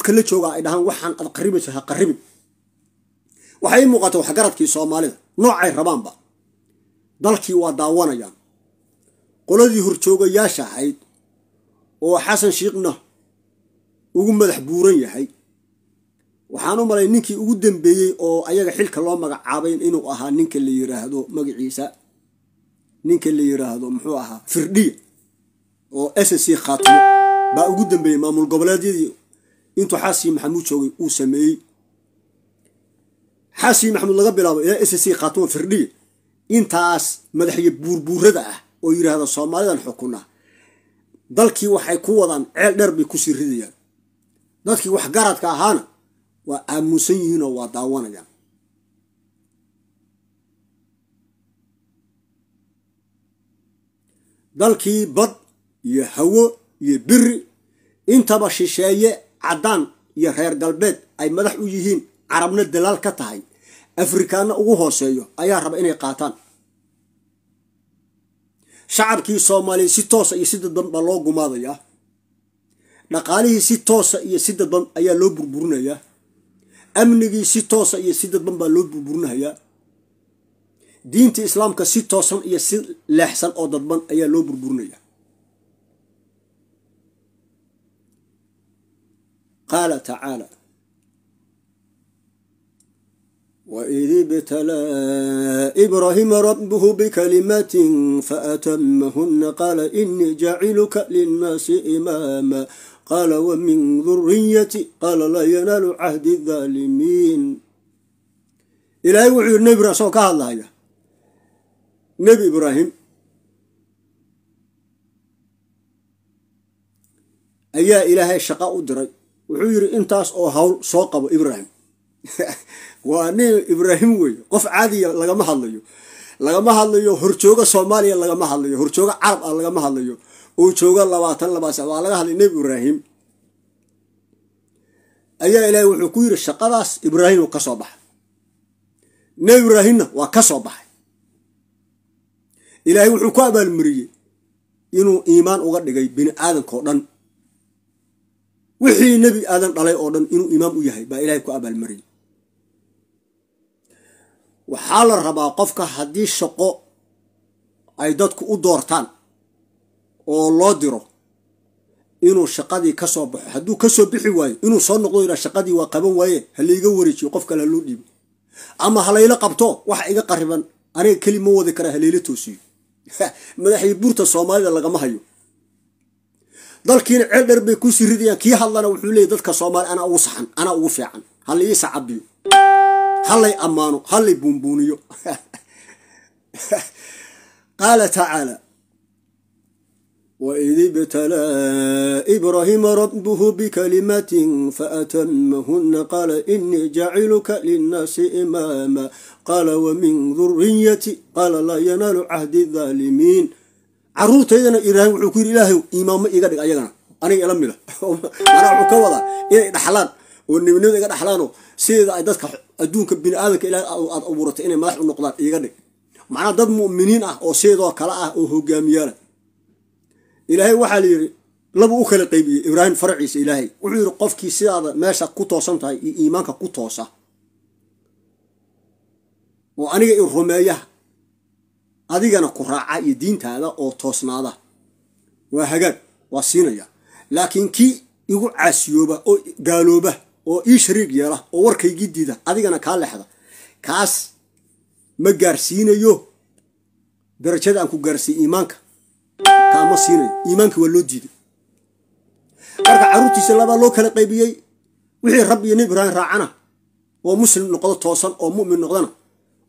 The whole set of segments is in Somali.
dadka la jooga ay dhahaan waxaan ad qaribayso ha qaribin waxay muuqata waxgaradkii soomaalida noocay rabaanba dalkii waa daawanayaan qoladii horjoogayaasha ahayd oo xasan shiikhna ugu madax buuran yahay waxaan u malay ninkii ugu dambeeyey oo ayaga xilka loo magacaabay inuu ahaa ninka la yiraahdo magaciisa ninka la yiraahdo muxuu ahaa firdhiya oo s c khaatimo baa ugu dambeeyey maamul goboleedyadii intuu xaasii maxamuud joogay uu sameeyey xaasii maxamuud laga bilaabo ilaa s c khaatuma firdhiye intaas madaxyo buurbuurada ah oo yidhaahda soomaalidan xukunaa dalkii waxay ku wadaan ceel dheer bay kusii ridayaan dadkii waxgaradka ahaana waa aamuusan yihiinoo waa daawanayaan dalkii bad iyo hawo iyo biri intaba shisheeye caddaan iyo reer galbeed ay madax u yihiin carabna dalaal ka tahay afrikaana ugu hooseeyo ayaa raba inay qaataan shacabkii soomaaliya si toosa iyo si dadban baa loo gumaadayaa dhaqaalihii si toosa iyo si dadban ayaa loo burburinayaa amnigii si toosa iyo si dadban baa loo burburinayaa diinta islaamka si toosan iyo si leexsan oo dadban ayaa loo burburinaya قال تعالى وإذ ابتلى إبراهيم ربه بكلمات فأتمهن قال إني جعلك للناس إماما قال ومن ذريتي قال لا ينال عهد الظالمين إلى وعي النبي رسول الله يا نبي إبراهيم أيا إلهي الشقاء الدري wuxuu yidhi intaas oo hawl soo qabo ibraahim waa nin ibraahim weeye qof caadiya lagama hadlayo lagama hadlayo horjooga soomaaliya lagama hadlayo horjooga carab ah lagama hadlayo uu jooga labaatan labaas waa laga hadlay nebi ibraahim ayaa ilaahay wuxuu ku yidhi shaqadaas ibraahim ka soo baxay nebi ibraahimna waa ka soo baxay ilaahay wuxuu ku abaalmariyey inuu iimaan uga dhigay bini aadamka oo dhan wixii nebi aadan dhalay oo dhan inuu imaam u yahay baa ilaahay ku abaalmariyay waxaa la rabaa qofka haddii shaqo ay dadku u doortaan oo loo diro inuu shaqadii ka soo baxo hadduu kasoo bixi waayo inuu soo noqdo ilaa shaqadii waa qaban waaye ha layga wareejiyo qof kale ha dhiibo ama halayla qabto wax iga qariban aniga keli ma wadi karaa halayla toosiyo madaxii buurta soomaalida lagama hayo dalkiina ceel dheer bay ku siridayaan kii hadlana wuxuu leeyay dadka soomaali anaa ugu saxan anaa ugu fiican hallay isa cabiyo hallay ammaano hallay buunbuuniyo qaala tacaala وإذ ابتلى إبراهيم ربه بكلمات فأتمهن قال إني جعلك للناس إماما قال ومن ذريتي قال لا ينال عهد الظالمين caruurtaydana ilaahay wuxuu ku yidhi ilaahayow iimaanma iga dhig ayagana aniga ila mida manaa wuxuu ka wadaa inay dhaxlaan oo nebinimada iga dhaxlaano sideeda ay dadka adduunka bini aadamka ilaahay aad abuuratay inay madax u noqdaan iga dhig macnaa dad mu'miniin ah oo sideedoo kale ah oo hogaamiyaala ilaahay waxaa la yidhi labu u kala qaybiyey ibraahim faraciisa ilaahay wuxuu yidhi qofkii sidaada meesha ku toosan tahay iyo iimaanka ku toosa oo aniga i rumeeya adigana ku raaca iyo diintaada oo toosnaada waa hagaag waa siinaya laakiin kii igu caasiyooba oo gaalooba oo ii shariig yeela oo warkaygii diida adigana kaa lexda kaas ma gaarsiinayo darajada aan ku gaarsiiy iimaanka kaama ma siinayo iimaanka waa loo diiday marka carruurtiisa labaa loo kala qaybiyey wixii rab iyo nebi ibraahim raacana oo muslim noqdo toosan oo mu'min noqdana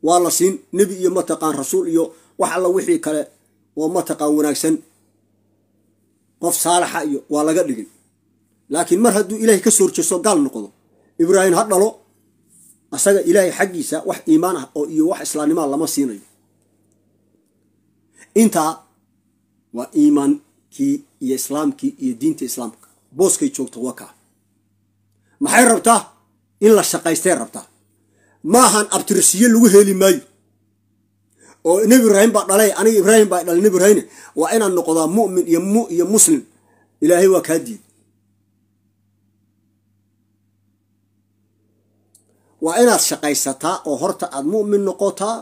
waa la siin nebi iyo mataqaan rasuul iyo wax alla wixii kale oo mataqaan wanaagsan qof saalaxa iyo waa laga dhigin laakiin mar hadduu ilaahay ka soorjeeso gaal noqdo ibraahim ha dhalo asaga ilaahay xaggiisa wax iimaan ah oo iyo wax islaamnimaa lama siinayo intaa waa iimaankii iyo islaamkii iyo diinta islaamka booskay joogto waa kaa maxay rabtaa in la shaqaystay rabtaa maahan abtirisiye lagu heli maayo oo nebi ibraahim baa dhalay aniga ibraahim baa dhalay nebi ibraahim waa inaan noqdaa mumin iyo mu iyo muslim ilaahay waa kaa diid waa inaad shaqaysataa oo horta aad mumin noqotaa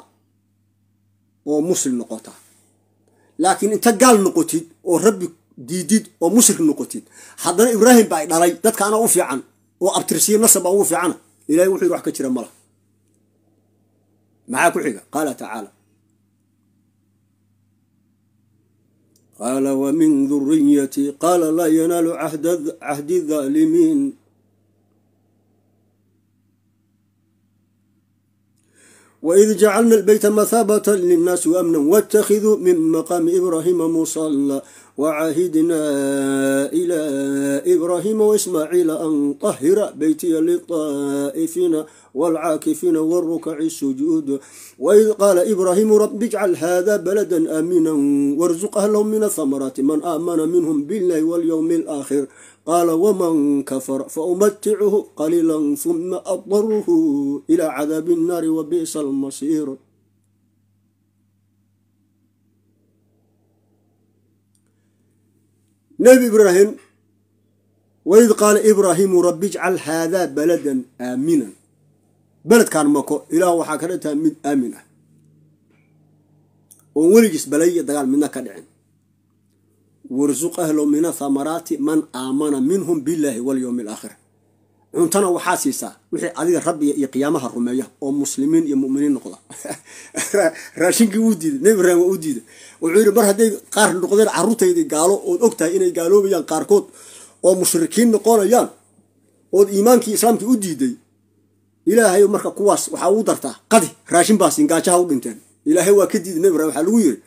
oo muslim noqotaa laakiin inta gaal noqotid oo rabbi diidid oo mushrik noqotid haddana ibraahim baa dhalay dadka anaa u fiican oo abtirsiye nasab baa ugu fiicana ilahay wuxuu yiri wax ka jira malaha maxaa ku xiga qaala tacaala قال ومن ذريتي قال لا ينال عهد, عهد الظالمين وإذ جعلنا البيت مثابة للناس وأمنا واتخذوا من مقام إبراهيم مصلى وعهدنا إلى إبراهيم وإسماعيل أن طهر بيتي للطائفين والعاكفين والركع السجود وإذ قال إبراهيم رب اجعل هذا بلدا آمنا وارزق أهلهم من الثمرات من آمن منهم بالله واليوم الآخر قال ومن كفر فأمتعه قليلا ثم أضره إلى عذاب النار وبئس المصير nebi ibraahim waid qaala ibraahiimu rabbi ijcal haadaa baladan aaminan beledkan mako ilaah waxaa ka dhintaa mid aamin ah oon weligiis balay iyo dagaal midna ka dhicin warsuq ahlo min athamaraati man aamana minhum billaahi walyowmi alaakhir cuntana waxaa siisaa wixii adiga rabbiya iyo qiyaamaha rumeeya oo muslimiin iyo muminiin noqda raashinkii wuu diiday nebi ibraahim waa u diiday wuxuu yidhi mar hadday qaar noqdeen caruurtaydii gaalo ood ogtahay inay gaaloobayaan qaarkood oo mushrikiin noqonayaan ood iimaankii islaamkii u diiday ilaahay marka kuwaas waxaa ugu dartaa qadi raashin baasin gaajaha u dhinteen ilaahay waa ka diiday nabi ibraahim waxaa lagu yiri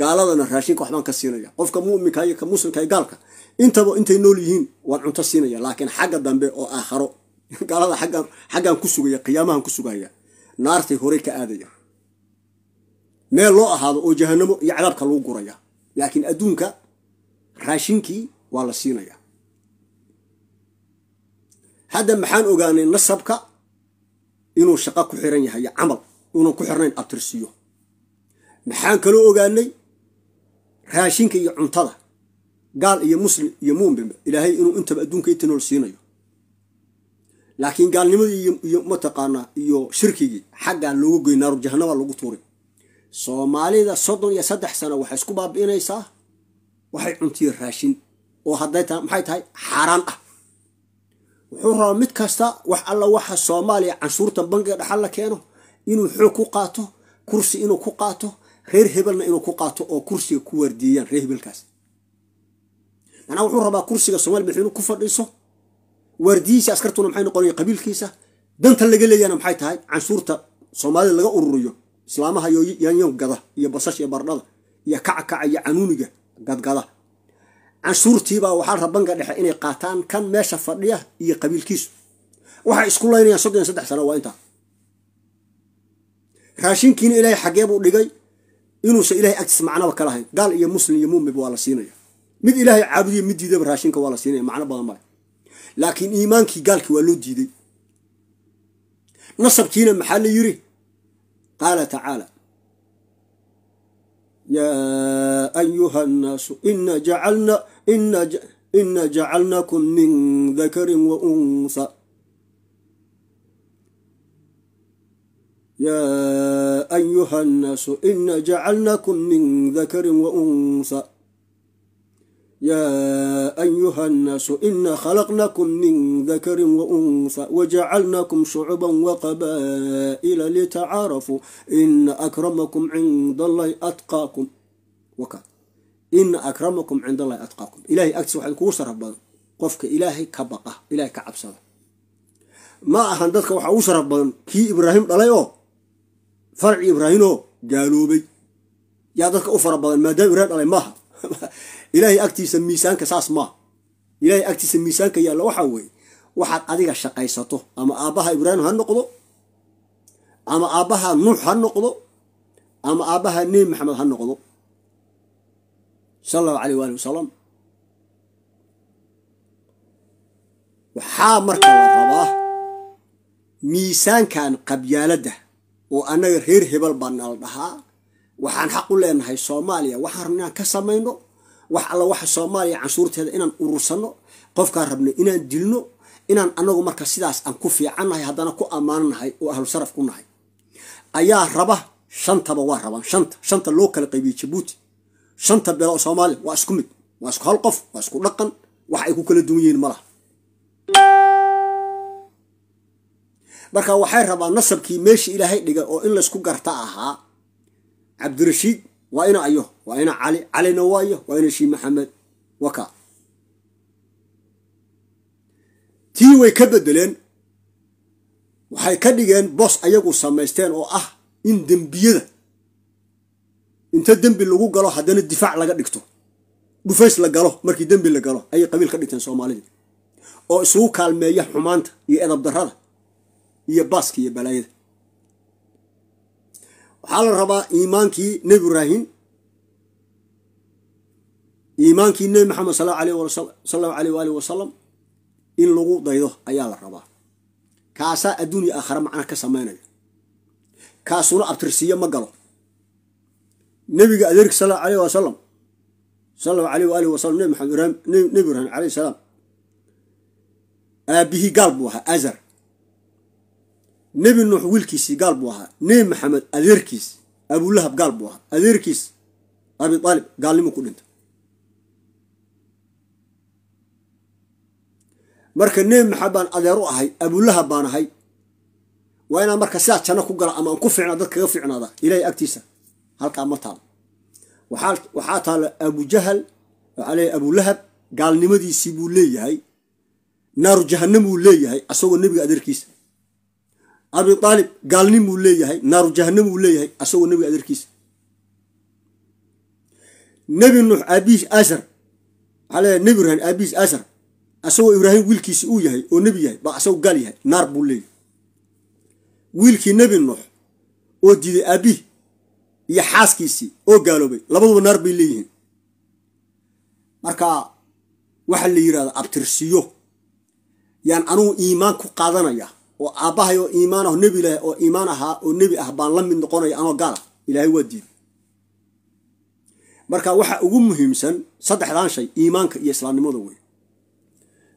gaaladana raashinka waxbaan ka siinaya qofka muminka iyo ka muslimka iyo gaalka intaba intay nool yihiin waan cunto siinaya laakiin xagga dambe oo aakharo gaalada agga xaggaan ku sugaya qiyaamahan ku sugaya naartay horey ka aadaya meel loo ahaado oo jahanamo iyo cadaabka lagu guraya laakiin adduunka raashinkii waa la siinaya hadda maxaan ogaanay nasabka inuu shaqo ku xiran yahay iyo camal unan ku xirnayn abtirsiyo maxaan kaloo ogaanay raashinka iyo cuntada gaal iyo muslim iyo muminba ilaahay inuu intaba adduunka inta nool siinayo laakiin gaalnimadii iyo mataqaanaa iyo shirkigii xaggaa loogu goy naaru jahanaba lagu tuuray soomaalida soddon iyo saddex sano waxay isku baabi'inaysaa waxay cuntiye raashin oo hadday ta maxay tahay xaaraan ah wuxuu rabaa mid kasta wax alla waxa soomaaliya canshuurta bangiga dhaxal la keeno inuu xoog ku qaato kursi inuu ku qaato reer hebelna inuu ku qaato oo kursiga ku waardiiyaan reer hebelkaas manaa wuxuu rabaa kursiga somaali madaxweyne inu ku fadhiiso waardiyihiisa askartuna maxay noqonaya qabiilkiisa danta laga leeyana maxay tahay canshuurta soomaalida laga ururiyo islaamaha yanyo gada iyo basash iyo bardhada iyo kackaca iyo canuuniga gadgada canshuurtiibaa waxaa rabanka dhexe inay qaataan kan meesha fadhiya iyo qabiilkiisu waxay isku laynayaan soddon iyo saddex sano waa intaa raashinkiina ilaahay xageebuu dhigay إنه شيء إلهي أكتس معنا وكله قال يا مسلم يموم بوالا سينيا مد إلهي عبدي مد جديد براشين كوالا سينيا معنا بضمار لكن إيمانك قال كوالو جديد نصب كينا محل يري قال تعالى يا أيها الناس إن جعلنا إن ج... إن جعلناكم من ذكر وأنثى يا أيها الناس إنا جعلناكم من ذكر وأنثى يا أيها الناس إنا خلقناكم من ذكر وأنثى وجعلناكم شعوبا وقبائل لتعارفوا إن أكرمكم عند الله أتقاكم وكا إن أكرمكم عند الله أتقاكم إلهي أكتس وحد كوسر ربنا قفك إلهي كبقه إلهي كعبسه ما أهندتك ذلك وحوسر ربنا كي إبراهيم عليه faracii ibraahimoo gaaloobay yaa dadka u fara badan maadaama ibraahim dhalay maaha ilaahay agtiisa miisaanka saas maaha ilaahay agtiisa miisaanka yaalla waxaa weeye waxaad adiga shaqaysato ama aabbaha ibraahim ha noqdo ama aabbaha nuux ha noqdo ama aabaha nebi maxamed ha noqdo sal allahu aleyh waali wasalaam waxaa marka la rabaa miisaankan qabyaaladda oo annaga reer hebel baa nala dhahaa waxaan xaq u leenahay soomaaliya waxaan rabna inaan ka samayno wax alla waxa soomaaliya canshuurteeda inaan urursano qofkaan rabna inaan dilno inaan anagu marka sidaas aan ku fiicannahay haddana ku ammaannahay oo ahlu saraf ku nahay ayaa raba shantaba waa rabaan shanta shanta loo kala qaybiyey jabuuti shanta belo soomaaliya waa isku mid waa isku hal qof waa isku dhaqan wax ay ku kala duwan yihiin malaha marka waxay rabaan nasabkii meesha ilaahay dhigay oo in laysku garta ahaa cabdirashiid waa ina ayo waa ina cali calina waa iyo waa ina shii maxamed waka tii way ka bedeleen waxay ka dhigeen boos ayagu samaysteen oo ah in dembiyada inta dembi lagu galo haddana difaac laga dhigto dhufays la galo markii dembi la galo ayay qabiil ka dhigteen soomaalida oo isugu kaalmeeya xumaanta iyo edab darrada iyo baaska iyo balaayada waxaa la rabaa iimaankii nebi ibraahim iimaankii nebi maxamed sallahu aleyh waalih wasalam in lagu daydo ayaa la rabaa kaasaa adduuniya aakhare macna ka samaynaya kaasuna abtirsiiyo ma galo nebiga adeerki sallahu aleyh wasalam salallahu aleyh waalih wasalam nebi maxamed nebi ibraahim caleyh salaam aabihii gaal buu ahaa azar nebi nuux wiilkiisii gaal buu ahaa nebi maxamed adeerkiis abulahab gaal buu ahaa adeerkiis abiaalib gaalnimu ku dhinta marka nebi maxamed baan adeer u ahay abulahab baan ahay waa inaan marka sidaa janno ku gala ama aan ku ficnaa dad kaga fiicnaada ilahay agtiisa halkaa ma taalo waxaa taala abujahal waxaa abulahab gaalnimadiisii buu leeyahay naaru jahannam buu leeyahay asagoo nebiga adeerkiisa abi aalib gaalnimuu leeyahay naaru jahanam uu leeyahay asagoo nabiga adeerkiisa nebi nuux aabiis asar waxaa leeyahay nebi ibraahim aabihiis asar asagoo ibraahim wiilkiisi uu yahay oo nebi yahay baa asagoo gaal yahay naar buu leeyahay wiilkii nebi nuux oo diiday aabihi iyo xaaskiisii oo gaaloobay labaduba naar bay leeyihiin marka waxaa la yidhahdaa abtirsiyo yaan anugu iimaan ku qaadanaya oo aabahay oo iimaan ah nebi ilaah oo iimaan ahaa oo nebi ah baan la mid noqonaya anoo gaala ah. ilaahay waa diiday marka waxa ugu muhiimsan saddexdaan shay iimaanka iyo islaamnimada wey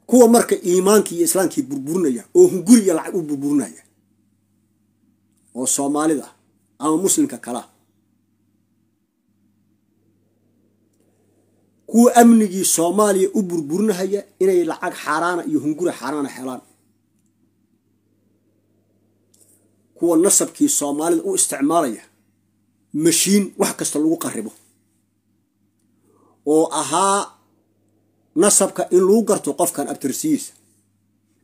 kuwa marka iimaankii iyo islaamkii burburinaya oo hunguri iyo lacag u burburinaya oo soomaalida ah ama muslimka kala ah, kuwa amnigii soomaaliya u burburinahaya inay lacag xaaraana iyo hunguri xaaraana helaan kuwa nasabkii soomaalida u isticmaalaya mashiin wax kasta lagu qaribo oo ahaa nasabka in lagu garto qofkan cabdirasiidiisa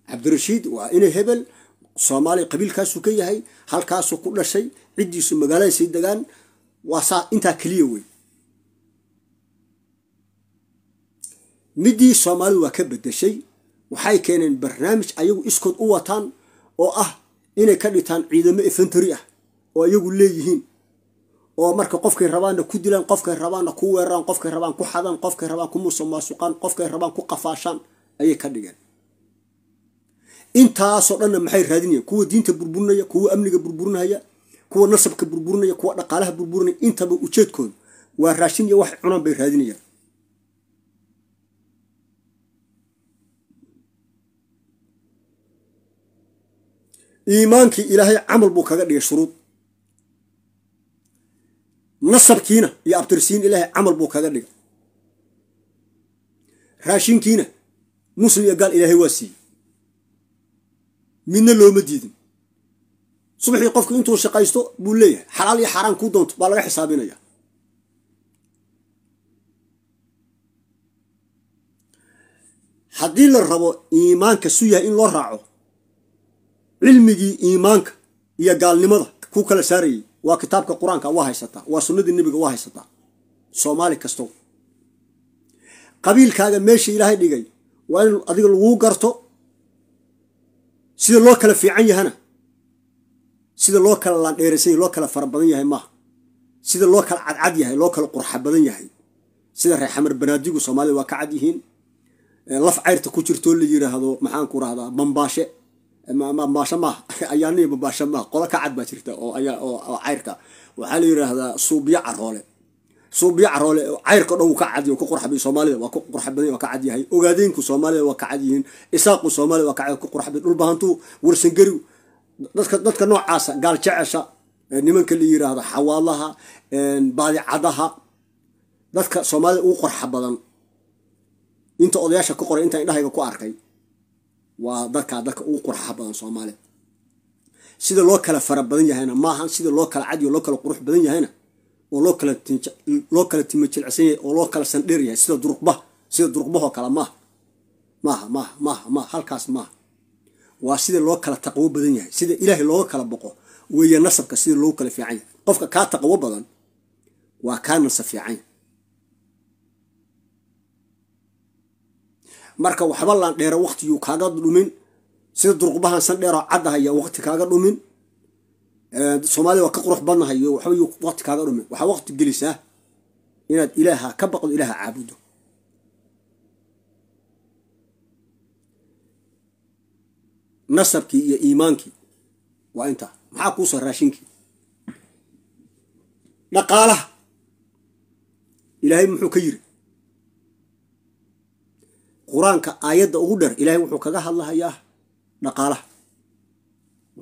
cabdirashiid waa ina hebel soomaaliya qabiilkaasuu ka yahay halkaasuu ku dhashay ciddiisu magaaladaasay degaan waa saa intaa keliya wey midii soomaalidu waa ka bedeshay waxay keeneen barnaamij ayagu iskood u wataan oo ah inay ka dhintaan ciidamo efentary ah oo iyagu leeyihiin oo marka qofkay rabaanna ku dilaan qofkay rabaanna ku weeraraan qofkay rabaan ku xadaan qofkay rabaan ku musumaasuqaan qofkay rabaan ku qafaashaan ayay ka dhigeen intaasoo dhanna maxay raadinayaan kuwa diinta burburinaya kuwa amniga burburinaya kuwa nasabka burburinaya kuwa dhaqaalaha burburinaya intaba ujeedkooda waa raashin iyo wax cunaan bay raadinayaan iimaankii ilaahay camal buu kaga dhigay shuruud nasabkiina iyo abtirsiin ilaahay camal buu kaga dhigay raashinkiina muslim iyo gaal ilaahay waa siiyey midna looma diidin subaxii qofku intuu shaqaysto buu leeyahay xalaal iyo xaaraan kuu doonto baa laga xisaabinaya haddii la rabo iimaanka su yahay in loo raaco cilmigii iimaanka iyo gaalnimada ku kala saarayay waa kitaabka qur-aanka waa haysataa waa sunnadii nebiga waa haysataa soomaali kastow qabiilkaaga meesha ilaahay dhigay waa in adiga laguu garto sida loo kala fiican yahana sida loo kala laandheeraysan yahy loo kala fara badan yahay maaha sida loo kala cadcad yahay loo kala qurxa badan yahay sida reexamar banaadigu soomaalida waa ka cad yihiin laf cayrta ku jirto la yiraahdo maxaanku rahdaa bambaashe maashamaha ayaaniy maashamaha qola ka cad baa jirta oo cayrka waxaa la yiraahdaa suubiyo caroole suubiyo caroole cayrka dhan ka cad ku qurxabay soomaalida waa ku qurxabay waa ka cad ogaadeenku soomaalida waa ka cad isaaqu soomaalida waa ku qurxabay dhulbahantu warsangariw dadka noocaasa gaal nimanka la yiraahdo xawaalaha baadicadaha dadka soomaalida ugu qurxa badan inta odayaasha ku qoray intaan indhahayga ku arkay waa dadkaa dadka ugu qurxa badan soomaaliya sida loo kala fara badan yahayna maahan sida loo kala cadiyo loo kala qurux badan yahayna oo loo kala loo kala timajilcsan yahay oo loo kala sandheer yahay sida duruqbaha sida duruqbahoo kale maaha maaha maaha maaha maaha halkaas maaha waa sida loo kala taqwo badan yahay sida ilaahay looga kala boqo weeye nasabka sida loogu kala fiican yahay qofka kaa taqwo badan waa kaa nasab fiican yahay marka waxba laan dheero waqtiguu kaaga dhumin sida durqubahan san dheero caddahaya waqti kaaga dhumin soomaalida waa ka qurux badnahay waxba yuu waqti kaaga dhumin waxaa waqti gelisaa inaad ilaaha ka baqdo ilaaha caabudo nasabkii iyo iimaankii waa intaa maxaa kuusoo raashinkii dhaqaalaha ilaahay muxuu ka yiri qur-aanka aayadda ugu dheer ilaahay wuxuu kaga hadlahayaa dhaqaalaha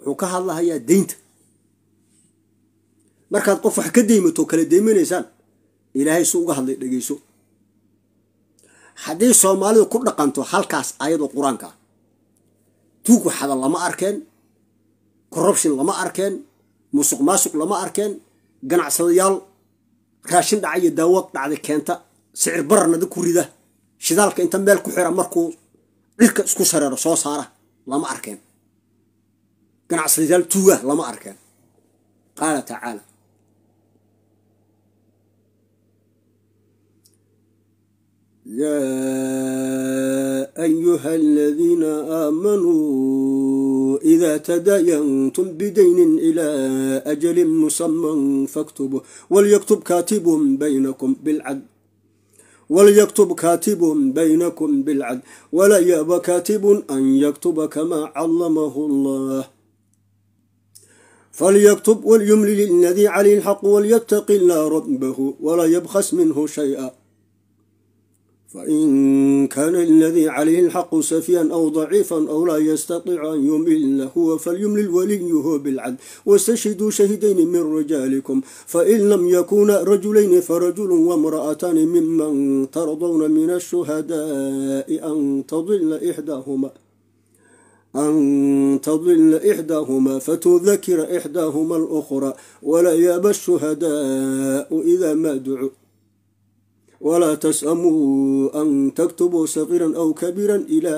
wuxuu ka hadlahayaa deynta markaad qof wax ka deymato kala deymanaysaan ilaahay su uga hadlay dhegeyso haddii soomaalidu ku dhaqanto halkaas aayadoo qur-aanka ah tuug waxada lama arkeen corruption lama arkeen musuq maasuq lama arkeen ganacsadayaal raashin dhaca iyo daawad dhacda keenta sicir bararnada ku rida شدالك انت ميل كحيرا مركو ريكا اسكو سرير سو سارا لما اركين قنع سرزال توه لما اركين قال تعالى يا أيها الذين آمنوا إذا تداينتم بدين إلى أجل مسمى فاكتبوا وليكتب كاتب بينكم بالعدل وليكتب كاتب بينكم بالعدل ولا يأبى كاتب أن يكتب كما علمه الله فليكتب وليملل الذي عليه الحق وليتق الله ربه ولا يبخس منه شيئا فإن كان الذي عليه الحق سفيا أو ضعيفا أو لا يستطيع أن يمل هو فليملل وليه بالعدل واستشهدوا شهدين من رجالكم فإن لم يكونا رجلين فرجل وامرأتان ممن ترضون من الشهداء أن تضل إحداهما أن تضل إحداهما فتذكر إحداهما الأخرى ولا يأبى الشهداء إذا ما دعوا ولا تسأموا أن تكتبوا صغيرا أو كبيرا إلى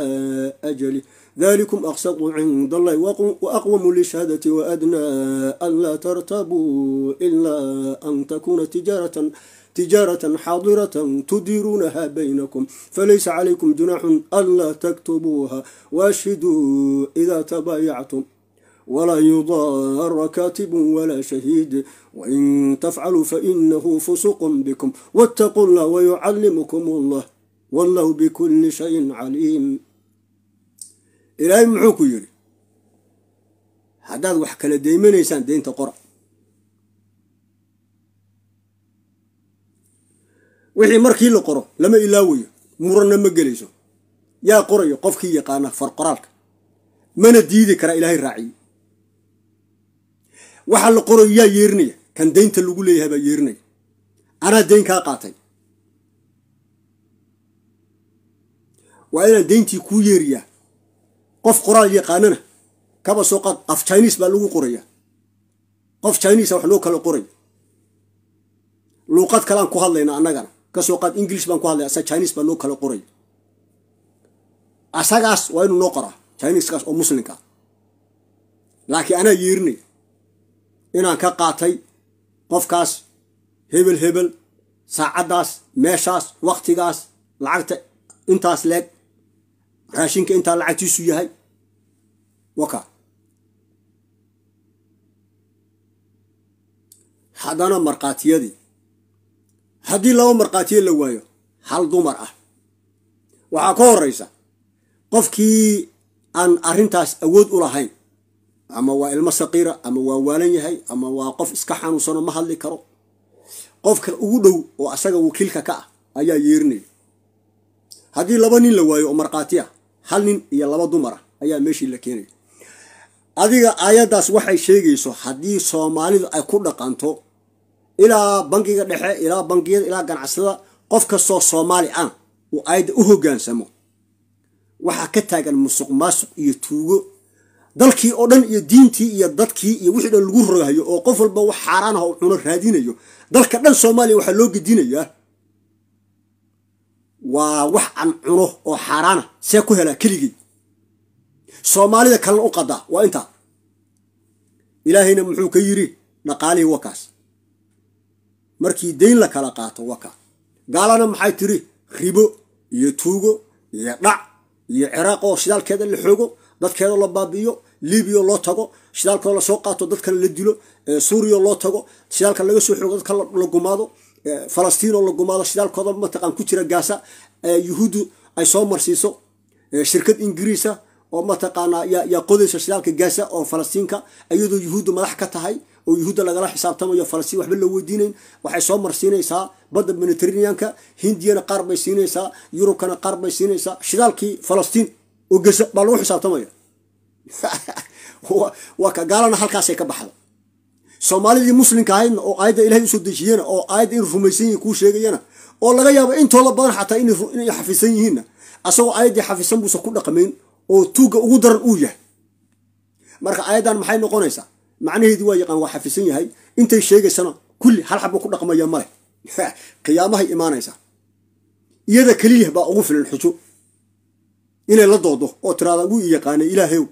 أجله ذلكم أقسط عند الله وأقوم للشهادة وأدنى ألا ترتبوا إلا أن تكون تجارة تجارة حاضرة تديرونها بينكم فليس عليكم جناح ألا تكتبوها واشهدوا إذا تبايعتم ولا يضار كاتب ولا شهيد وإن تفعلوا فإنه فسق بكم واتقوا الله ويعلمكم الله والله بكل شيء عليم ilaahay muxuu ku yidhi haddaad wax kala deymanaysaan deynta qora wixii markii la qoro lama ilaawayo muranna ma gelayso yaa qorayo qofkii yaqaana farqoraalka mana diidi karaa ilaahay raaciyo waxaa la qoray yaa yeerinaya kan deynta lagu leeyahay baa yeerinaya anaa deyn kaa qaatay waa inaan deyntii kuu yeeriyaa qof qoraal yaqaanana kaba soo qaad af chinis baa lagu qoraya qof chinisa wax loo kala qoray luuqad kaleaan ku hadlayna annagana kasoo qaad ingilish baan ku hadlaya asaga chinis baa loo kala qoray asagaas waa inuu noo qoraa chiniskaas oo muslimkaa laakiin anaa yeerinaya inaan ka qaatay qofkaas hebel hebel saacaddaas meeshaas wakhtigaas lacagta intaas leeg raashinka intaa lacagtiisu yahay waka haddana markhaatiyadii haddii laba markhaatiya la waayo hal dumar ah waxaa ka horraysa qofkii aan arrintaas awood u lahayn ama waa ilmo saqiira ama waa waalan yahay ama waa qof iska xanuunsano ma hadli karo qofka ugu dhow oo asaga wakiilka ka ah ayaa yeerinaya haddii laba nin la waayo oo markhaatiya hal nin iyo laba dumara ah, ayaa meeshii la keenaya adiga aayaddaas waxay sheegayso haddii soomaalidu ay ku dhaqanto ilaa bankiga dhexe ilaa bangiyada ilaa ganacsada qof kastoo soomaali ah uu ayadda u hoggaansamo waxaa ka taagan musuq maasuq iyo tuugo dalkii oo dhan iyo diintii iyo dadkii iyo wixii dhan lagu rogayo oo qof walba wax xaaraan ah oo cuno raadinayo dalka dhan soomaaliya waxaa loo gedinayaa waa wax aan cuno oo xaaraana ah, see ku helaa keligii soomaalida kalena u qadaa waa intaa ilaahayna muxuu ka yidhi dhaqaalihii wakaas markii dayn la kala qaato waka gaalana maxay tiri ribo iyo tuugo iyo dhac iyo ciraaq oo shidaalkeeda la xoogo dadkeeda la baabi'iyo libiya loo tago shidaalkao lasoo qaato dadkana la dilo suuriya loo tago shidaalka laga soo xoogo dadka la gumaado falastiinoo la gumaado shidaalkooda mataqaan ku jira gaasa yuhuuddu ay soo marsiiso shirkad ingiriisa ah oo mataqaanaa yaa qodaysa shidaalka gaasa oo falastiinka iyadoo yuhuudda madax ka tahay oo yuhuudda lagala xisaabtamayo falastiin waxba loo weydiinayn waxay soo marsiinaysaa badda mediterraneanka hindiyana qaar bay siinaysaa yurubkana qaar bay siinaysaa shidaalkii falastiin oo gasa baa lagu xisaabtamaya waa ka gaalana halkaasay ka baxda soomaalidii muslimka ahaydna oo aayadda ilahay usoo dejiyena oo aayadda in rumaysan yihin kuu sheegayana oo laga yaabo intooda badan xataa inay xafisan yihiinna asagoo aayaddii xafisan buusa ku dhaqmayn oo tuugga ugu daran uu yahay marka aayaddan maxay noqonaysaa macnaheedii waa yaqaan waa xafisan yahay intay sheegaysana kulli hal xabba ku dhaqmaya male qiyaamahay imaanaysaa iyada keliyah baa ugu filan xujo inay la doodo oo tiraada ugu yaqaanay ilaahayow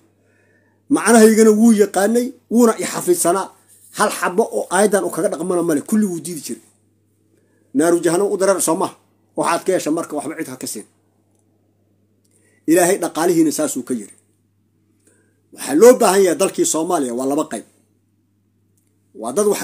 macnahaygana wuu yaqaanay wuuna ixafiidsanaa hal xabo oo aayadan u kaga dhaqmana male kulli wuu diidi jiray naaru jahanam u dareer soo maha waxaad ka yeesha marka waxba cid ha ka siin ilaahay dhaqaalihiina saasuu ka yiri waxaa loo baahan yahay dalkii soomaaliya waa laba qayb waa dad wax